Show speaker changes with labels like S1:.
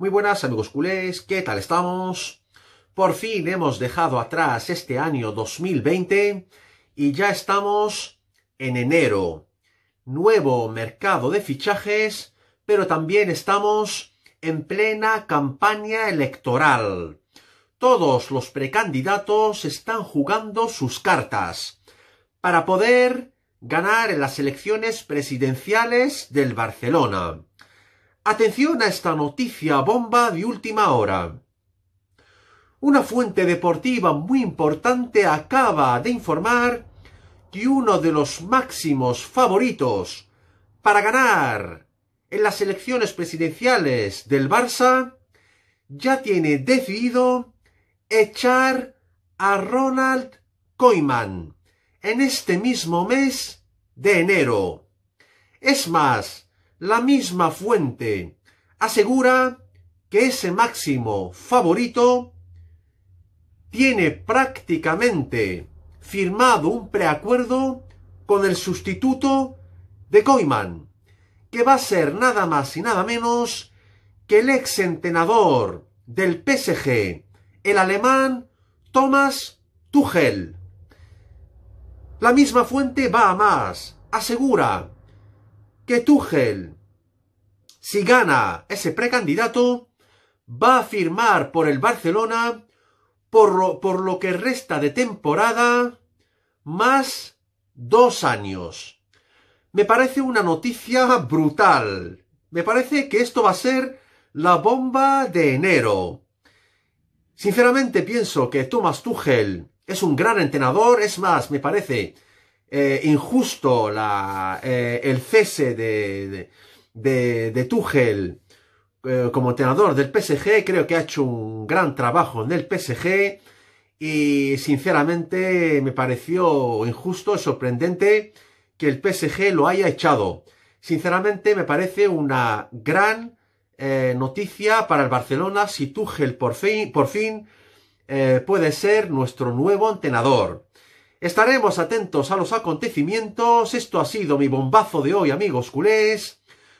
S1: Muy buenas amigos culés, ¿qué tal estamos? Por fin hemos dejado atrás este año 2020 y ya estamos en enero. Nuevo mercado de fichajes, pero también estamos en plena campaña electoral. Todos los precandidatos están jugando sus cartas para poder ganar en las elecciones presidenciales del Barcelona. Atención a esta noticia bomba de última hora. Una fuente deportiva muy importante acaba de informar que uno de los máximos favoritos para ganar en las elecciones presidenciales del Barça ya tiene decidido echar a Ronald Koeman en este mismo mes de enero. Es más, la misma fuente asegura que ese máximo favorito tiene prácticamente firmado un preacuerdo con el sustituto de Koiman, que va a ser nada más y nada menos que el exentenador del PSG, el alemán Thomas Tuchel. La misma fuente va a más, asegura que Tuchel si gana ese precandidato, va a firmar por el Barcelona por lo, por lo que resta de temporada más dos años. Me parece una noticia brutal. Me parece que esto va a ser la bomba de enero. Sinceramente pienso que Thomas Tuchel es un gran entrenador, es más, me parece eh, injusto la, eh, el cese de de, de Tuchel eh, como entrenador del PSG. Creo que ha hecho un gran trabajo en el PSG y sinceramente me pareció injusto, y sorprendente que el PSG lo haya echado. Sinceramente me parece una gran eh, noticia para el Barcelona si Tuchel por fin, eh, puede ser nuestro nuevo entrenador. Estaremos atentos a los acontecimientos. Esto ha sido mi bombazo de hoy, amigos culés.